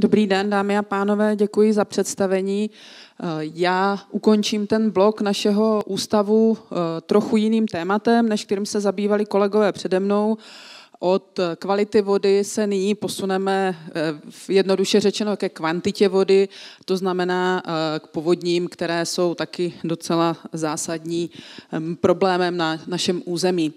Dobrý den, dámy a pánové, děkuji za představení. Eh, já ukončím ten blok našeho ústavu eh, trochu jiným tématem, než kterým se zabývali kolegové přede mnou. Od kvality vody se nyní posuneme eh, jednoduše řečeno ke kvantitě vody, to znamená k povodním, které jsou taky docela zásadní problémem na našem území.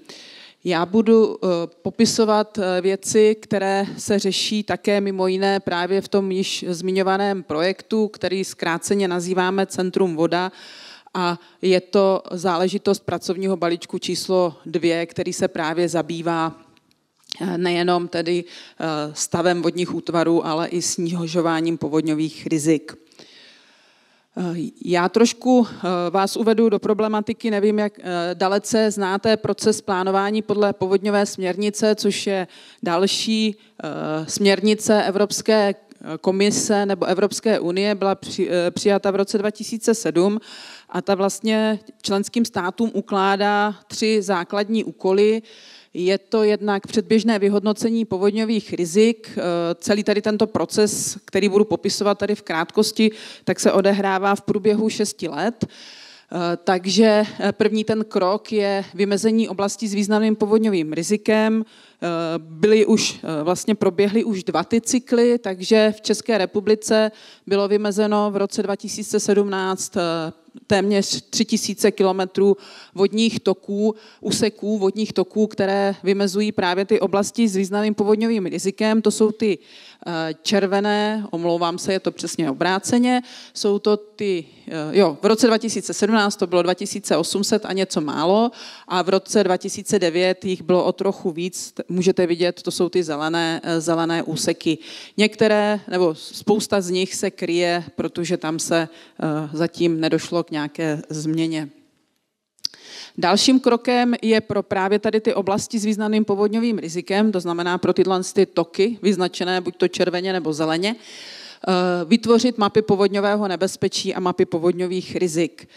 Já budu eh, popisovat eh, věci, které se řeší také mimo jiné právě v tom již zmiňovaném projektu, který zkráceně nazýváme Centrum voda a je to záležitost pracovního balíčku číslo dvě, který se právě zabývá eh, nejenom tedy stavem vodních útvarů, ale i snižováním povodňových rizik. Já trošku eh, vás uvedu do problematiky, nevím, jak eh, dalece znáte proces plánování podle povodňové směrnice, což je další eh, směrnice Evropské komise nebo Evropské unie, byla přijata v roce 2007 a ta vlastně členským státům ukládá tři základní úkoly, je to jednak předběžné vyhodnocení povodňových rizik. Eh, celý tady tento proces, který budu popisovat tady v krátkosti, tak se odehrává v průběhu šesti let. Eh, takže eh, první ten krok je vymezení oblasti s významným povodňovým rizikem. Eh, byly už, vlastně proběhly už dva ty cykly, takže v České republice bylo vymezeno v roce 2017 téměř 3000 kilometrů vodních toků, úseků vodních toků, které vymezují právě ty oblasti s významným povodňovým rizikem. To jsou ty Eh, červené, omlouvám se, je to přesně obráceně, jsou to ty, eh, jo, v roce 2017 to bylo 2800 a něco málo a v roce 2009 jich bylo o trochu víc, můžete vidět, to jsou ty zelené, eh, zelené úseky. Některé, nebo spousta z nich se kryje, protože tam se zatím nedošlo k nějaké změně. Dalším krokem je pro právě tady ty oblasti s významným povodňovým rizikem, to znamená pro tyhle ty toky, vyznačené buď to červeně nebo zeleně, eh, vytvořit mapy povodňového nebezpečí a mapy povodňových rizik.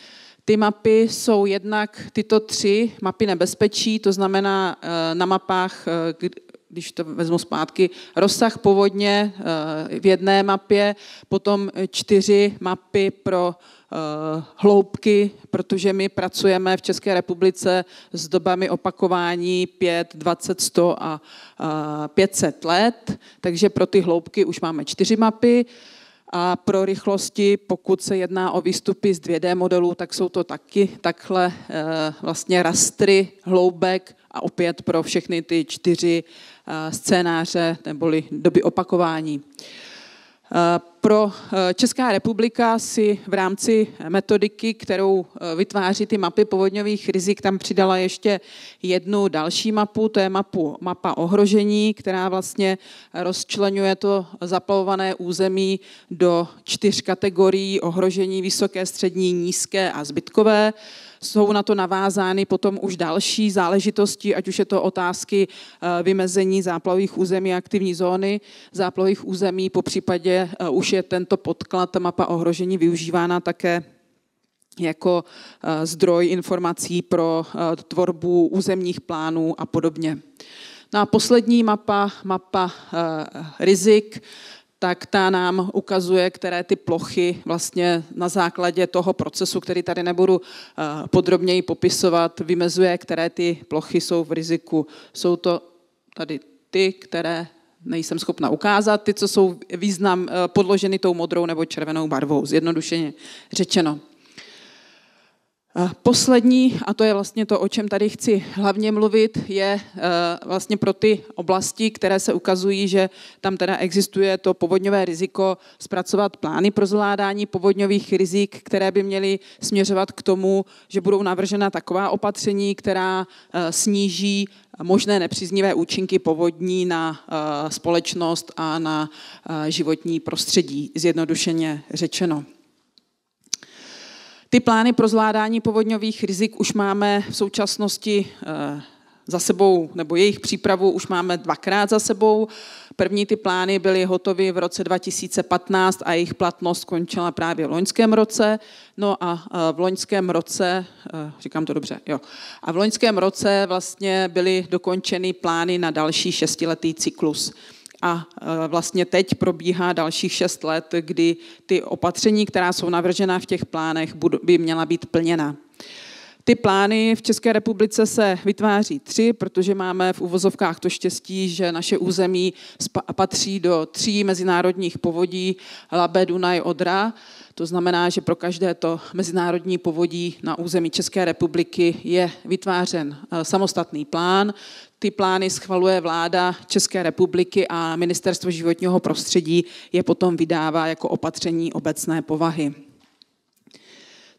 Ty mapy jsou jednak tyto tři mapy nebezpečí, to znamená eh, na mapách, eh, když to vezmu zpátky, rozsah povodně eh, v jedné mapě, potom čtyři mapy pro eh, hloubky, protože my pracujeme v České republice s dobami opakování 5, 20, 100 a 500 eh, let, takže pro ty hloubky už máme čtyři mapy. A pro rychlosti, pokud se jedná o výstupy z 2D modelů, tak jsou to taky takhle vlastně rastry hloubek a opět pro všechny ty čtyři Eh, scénáře neboli doby opakování. Eh, pro eh, Česká republika si v rámci metodiky, kterou vytváří ty mapy povodňových rizik, tam přidala ještě jednu další mapu, to je mapu, mapa ohrožení, která vlastně rozčlenuje to zaplavované území do čtyř kategorií ohrožení vysoké, střední, nízké a zbytkové jsou na to navázány potom už další záležitosti, ať už je to otázky eh, vymezení záplavových území a aktivní zóny záplavových území, po případě eh, už je tento podklad, mapa ohrožení využívána také jako eh, zdroj informací pro tvorbu územních plánů a podobně. No a poslední mapa, mapa rizik, tak ta nám ukazuje, které ty plochy vlastně na základě toho procesu, který tady nebudu eh, podrobněji popisovat, vymezuje, které ty plochy jsou v riziku. Jsou to tady ty, které nejsem schopna ukázat, ty, co jsou význam eh, podloženy tou modrou nebo červenou barvou, zjednodušeně řečeno. Poslední, a to je vlastně to, o čem tady chci hlavně mluvit, je eh, vlastně pro ty oblasti, které se ukazují, že tam teda existuje to povodňové riziko, zpracovat plány pro zvládání povodňových rizik, které by měly směřovat k tomu, že budou navržena taková opatření, která eh, sníží možné nepříznivé účinky povodní na eh, společnost a na životní prostředí, zjednodušeně řečeno. Ty plány pro zvládání povodňových rizik už máme v současnosti eh, za sebou, nebo jejich přípravu už máme dvakrát za sebou. První ty plány byly hotovy v roce 2015 a jejich platnost skončila právě v loňském roce. No a eh, v loňském roce, eh, říkám to dobře, jo. A v loňském roce vlastně byly dokončeny plány na další šestiletý cyklus. A e, vlastně teď probíhá dalších šest let, kdy ty opatření, která jsou navržena v těch plánech, by měla být plněna. Ty plány v České republice se vytváří tři, protože máme v uvozovkách to štěstí, že naše území patří do tří mezinárodních povodí Labe, Dunaj, Odra. To znamená, že pro každé to mezinárodní povodí na území České republiky je vytvářen e, samostatný plán ty plány schvaluje vláda České republiky a Ministerstvo životního prostředí je potom vydává jako opatření obecné povahy.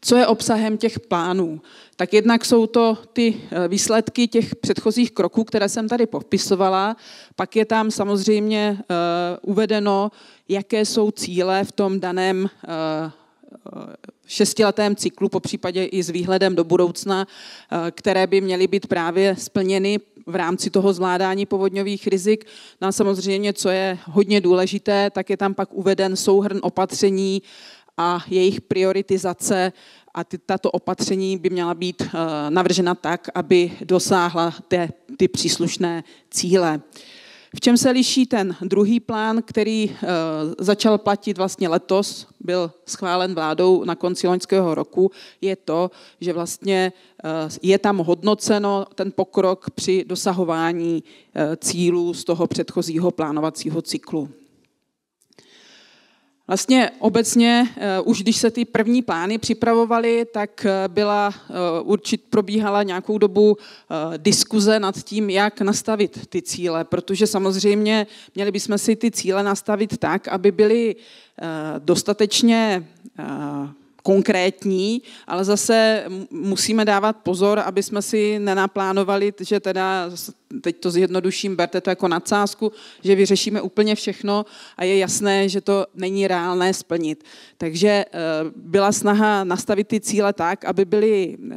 Co je obsahem těch plánů? Tak jednak jsou to ty eh, výsledky těch předchozích kroků, které jsem tady popisovala. Pak je tam samozřejmě eh, uvedeno, jaké jsou cíle v tom daném eh, šestiletém cyklu, po případě i s výhledem do budoucna, eh, které by měly být právě splněny v rámci toho zvládání povodňových rizik. No a samozřejmě, co je hodně důležité, tak je tam pak uveden souhrn opatření a jejich prioritizace a ty, tato opatření by měla být eh, navržena tak, aby dosáhla ty příslušné cíle. V čem se liší ten druhý plán, který eh, začal platit vlastně letos, byl schválen vládou na konci loňského roku, je to, že vlastně eh, je tam hodnoceno ten pokrok při dosahování eh, cílů z toho předchozího plánovacího cyklu. Vlastně obecně eh, už když se ty první plány připravovaly, tak eh, byla, eh, určit probíhala nějakou dobu diskuze nad tím, jak nastavit ty cíle, protože samozřejmě měli bychom si ty cíle nastavit tak, aby byly dostatečně konkrétní, ale zase musíme dávat pozor, aby jsme si nenaplánovali, že teda, teď to zjednoduším, berte to jako nadsázku, že vyřešíme úplně všechno a je jasné, že to není reálné splnit. Takže eh, byla snaha nastavit ty cíle tak, aby byly eh,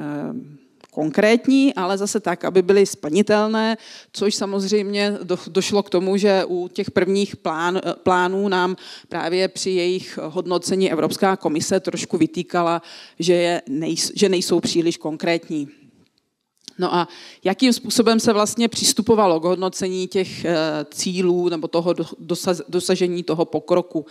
konkrétní, ale zase tak, aby byly splnitelné, což samozřejmě do, došlo k tomu, že u těch prvních plán, eh, plánů nám právě při jejich hodnocení Evropská komise trošku vytýkala, že, je, nejs, že nejsou příliš konkrétní. No a jakým způsobem se vlastně přistupovalo k hodnocení těch eh, cílů nebo toho dosažení toho pokroku?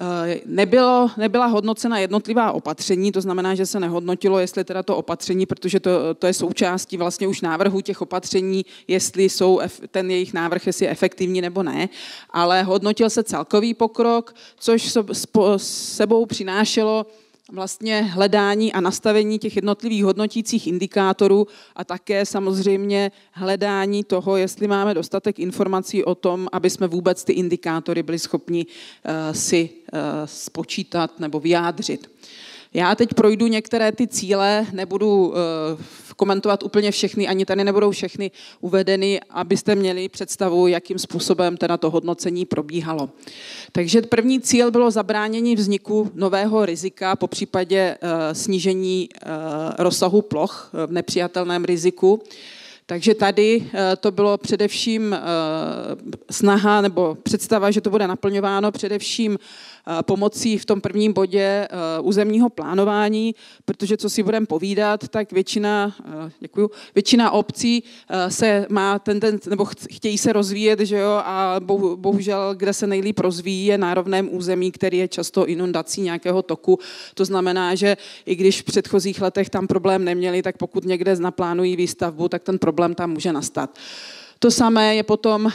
Eh, nebylo, nebyla hodnocena jednotlivá opatření, to znamená, že se nehodnotilo, jestli teda to opatření, protože to, to je součástí vlastně už návrhu těch opatření, jestli jsou ten jejich návrh, jestli je efektivní nebo ne, ale hodnotil se celkový pokrok, což sebou přinášelo vlastně hledání a nastavení těch jednotlivých hodnotících indikátorů a také samozřejmě hledání toho, jestli máme dostatek informací o tom, aby jsme vůbec ty indikátory byli schopni eh, si eh, spočítat nebo vyjádřit. Já teď projdu některé ty cíle, nebudu eh, komentovat úplně všechny, ani tady nebudou všechny uvedeny, abyste měli představu, jakým způsobem teda to hodnocení probíhalo. Takže první cíl bylo zabránění vzniku nového rizika, po případě eh, snížení eh, rozsahu ploch v nepřijatelném riziku. Takže tady eh, to bylo především eh, snaha nebo představa, že to bude naplňováno především eh, pomocí v tom prvním bodě územního plánování, protože co si budeme povídat, tak většina, děkuju, většina obcí se má ten, nebo chtějí se rozvíjet, že jo, a bohužel, kde se nejlíp rozvíjí, je na rovném území, který je často inundací nějakého toku. To znamená, že i když v předchozích letech tam problém neměli, tak pokud někde naplánují výstavbu, tak ten problém problém tam může nastat. To samé je potom eh,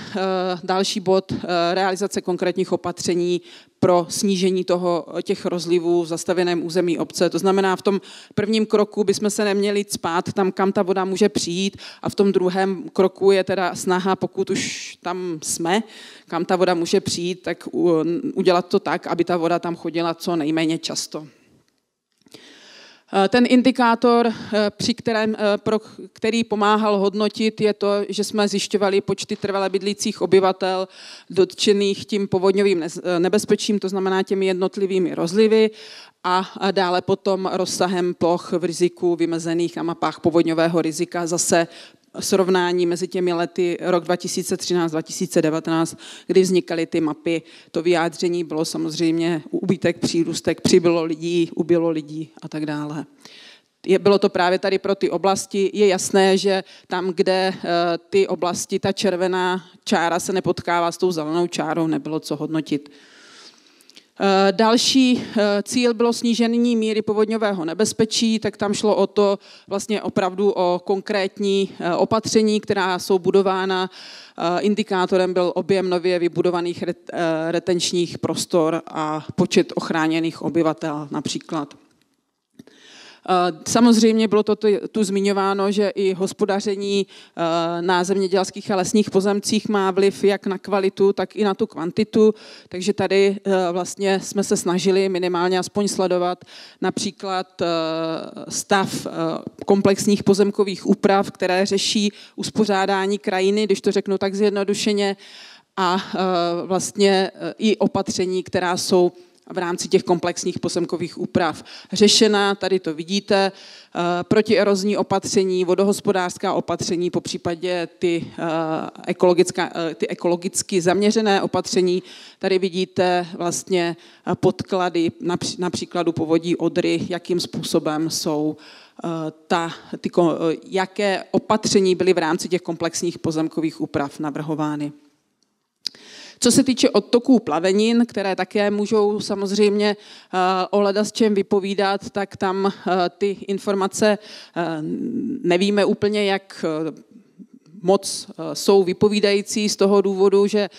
další bod eh, realizace konkrétních opatření pro snížení toho, eh, těch rozlivů v zastavěném území obce. To znamená, v tom prvním kroku bychom se neměli spát tam, kam ta voda může přijít a v tom druhém kroku je teda snaha, pokud už tam jsme, kam ta voda může přijít, tak udělat to tak, aby ta voda tam chodila co nejméně často. Eh, ten indikátor, eh, při kterém, eh, pro který pomáhal hodnotit, je to, že jsme zjišťovali počty trvale bydlících obyvatel dotčených tím povodňovým nebezpečím, to znamená těmi jednotlivými rozlivy a dále potom rozsahem ploch v riziku vymezených na mapách povodňového rizika zase srovnání mezi těmi lety rok 2013-2019, kdy vznikaly ty mapy. To vyjádření bylo samozřejmě ubytek, přírůstek, přibylo lidí, ubylo lidí a tak dále. Je, bylo to právě tady pro ty oblasti. Je jasné, že tam, kde eh, ty oblasti, ta červená čára se nepotkává s tou zelenou čárou, nebylo co hodnotit. Eh, další eh, cíl bylo snížení míry povodňového nebezpečí, tak tam šlo o to vlastně opravdu o konkrétní eh, opatření, která jsou budována. Indikátorem byl objem nově vybudovaných retenčních prostor a počet ochráněných obyvatel například. Eh, samozřejmě bylo to tu zmiňováno, že i hospodaření eh, na zemědělských a lesních pozemcích má vliv jak na kvalitu, tak i na tu kvantitu, takže tady eh, vlastně jsme se snažili minimálně aspoň sledovat například stav komplexních pozemkových úprav, které řeší uspořádání krajiny, když to řeknu tak zjednodušeně, a vlastně i opatření, která jsou v rámci těch komplexních pozemkových úprav řešena. Tady to vidíte, eh, protierozní opatření, vodohospodářská opatření, po případě ty, eh, eh, ty ekologicky zaměřené opatření. Tady vidíte vlastně podklady na příkladu povodí Odry, jakým způsobem jsou ta, ty, jaké opatření byly v rámci těch komplexních pozemkových úprav navrhovány. Co se týče odtoků plavenin, které také můžou samozřejmě eh, o s čem vypovídat, tak tam eh, ty informace eh, nevíme úplně, jak moc jsou vypovídající z toho důvodu, že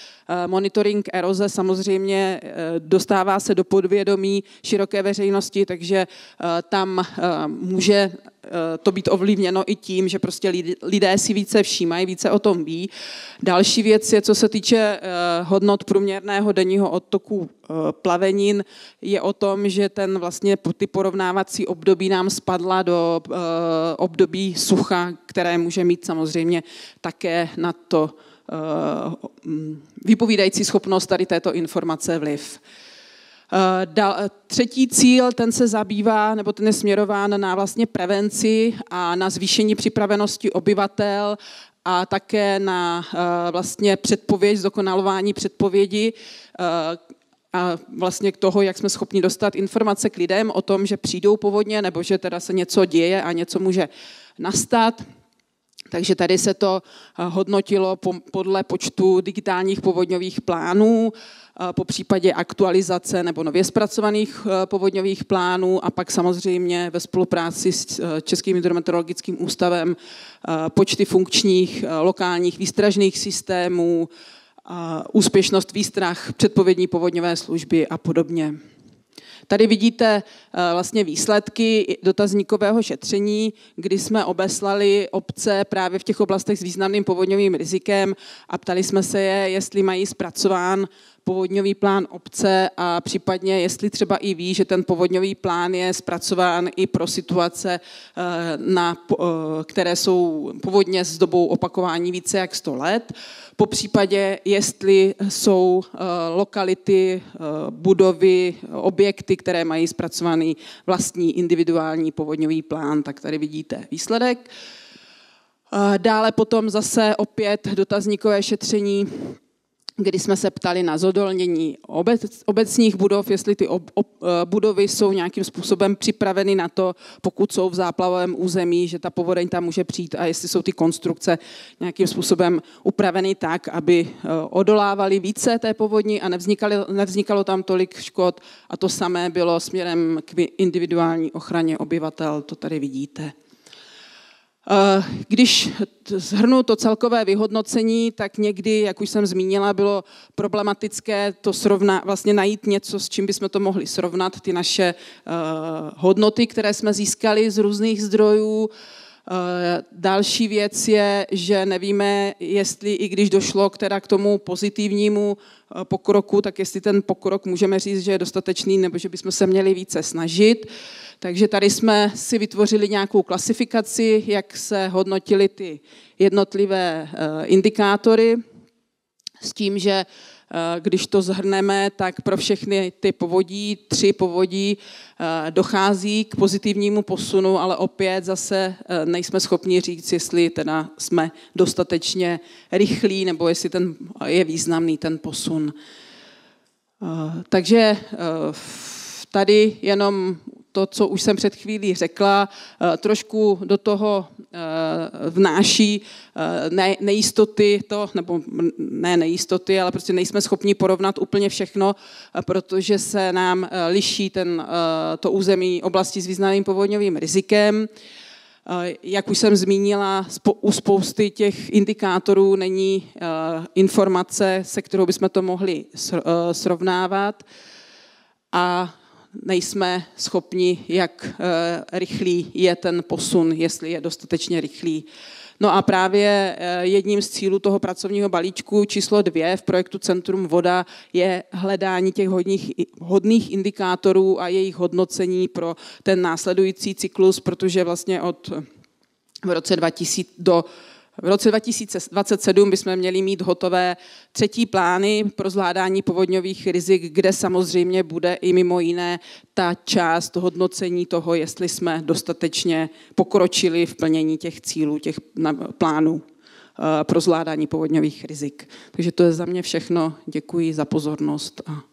monitoring eroze samozřejmě dostává se do podvědomí široké veřejnosti, takže tam může Eh, to být ovlivněno i tím, že prostě lidé si více všímají, více o tom ví. Další věc je, co se týče eh, hodnot průměrného denního odtoku eh, plavenin, je o tom, že ten vlastně ty porovnávací období nám spadla do období sucha, které může mít samozřejmě také na to hm, vypovídající schopnost tady této informace vliv. Eh, eh, třetí cíl, ten se zabývá, nebo ten je směrován na vlastně prevenci a na zvýšení připravenosti obyvatel a také na eh, vlastně předpověď, zdokonalování předpovědi a vlastně k toho, jak jsme schopni dostat informace k lidem o tom, že přijdou povodně nebo že teda se něco děje a něco může nastat. Takže tady se to eh, hodnotilo podle počtu digitálních povodňových plánů, eh, po případě aktualizace nebo nově zpracovaných eh, povodňových plánů a pak samozřejmě ve spolupráci s Českým hydrometeorologickým ústavem počty funkčních lokálních výstražných systémů, úspěšnost výstrah, předpovědní povodňové služby a podobně. Tady vidíte eh, vlastně výsledky dotazníkového šetření, kdy jsme obeslali obce právě v těch oblastech s významným povodňovým rizikem a ptali jsme se je, jestli mají zpracován povodňový plán obce a případně, jestli třeba i ví, že ten povodňový plán je zpracován i pro situace, eh, na, eh, které jsou povodně s dobou opakování více jak 100 let. Po případě, jestli jsou eh, lokality, budovy, objekty, které mají zpracovaný vlastní individuální povodňový plán, tak tady vidíte výsledek. Dále potom zase opět dotazníkové šetření kdy jsme se ptali na zodolnění obec, obecních budov, jestli ty ob, ob, eh, budovy jsou nějakým způsobem připraveny na to, pokud jsou v záplavovém území, že ta povodeň tam může přijít a jestli jsou ty konstrukce nějakým způsobem upraveny tak, aby eh, odolávaly více té povodní a nevznikalo, nevznikalo tam tolik škod. A to samé bylo směrem k individuální ochraně obyvatel, to tady vidíte. Eh, když zhrnu to celkové vyhodnocení, tak někdy, jak už jsem zmínila, bylo problematické to srovna, vlastně najít něco, s čím bychom to mohli srovnat, ty naše eh, hodnoty, které jsme získali z různých zdrojů. Eh, další věc je, že nevíme, jestli i když došlo k, teda k tomu pozitivnímu pokroku, tak jestli ten pokrok můžeme říct, že je dostatečný, nebo že bychom se měli více snažit. Takže tady jsme si vytvořili nějakou klasifikaci, jak se hodnotily ty jednotlivé eh, indikátory, s tím, že eh, když to zhrneme, tak pro všechny ty povodí, tři povodí, eh, dochází k pozitivnímu posunu, ale opět zase nejsme schopni říct, jestli teda jsme dostatečně rychlí nebo jestli ten je významný ten posun. Takže tady jenom to, co už jsem před chvílí řekla, eh, trošku do toho eh, vnáší eh, nejistoty, to, nebo ne nejistoty, ale prostě nejsme schopni porovnat úplně všechno, protože se nám liší ten, to území oblasti s významným povodňovým rizikem. Jak už jsem zmínila, u spousty těch indikátorů není informace, se kterou bychom to mohli srovnávat. A nejsme schopni, jak eh, rychlý je ten posun, jestli je dostatečně rychlý. No a právě eh, jedním z cílů toho pracovního balíčku číslo dvě v projektu Centrum voda je hledání těch hodných, hodných indikátorů a jejich hodnocení pro ten následující cyklus, protože vlastně od v roce 2000 do v roce 2027 bychom měli mít hotové třetí plány pro zvládání povodňových rizik, kde samozřejmě bude i mimo jiné ta část hodnocení toho, jestli jsme dostatečně pokročili v plnění těch cílů, těch plánů eh, pro zvládání povodňových rizik. Takže to je za mě všechno. Děkuji za pozornost a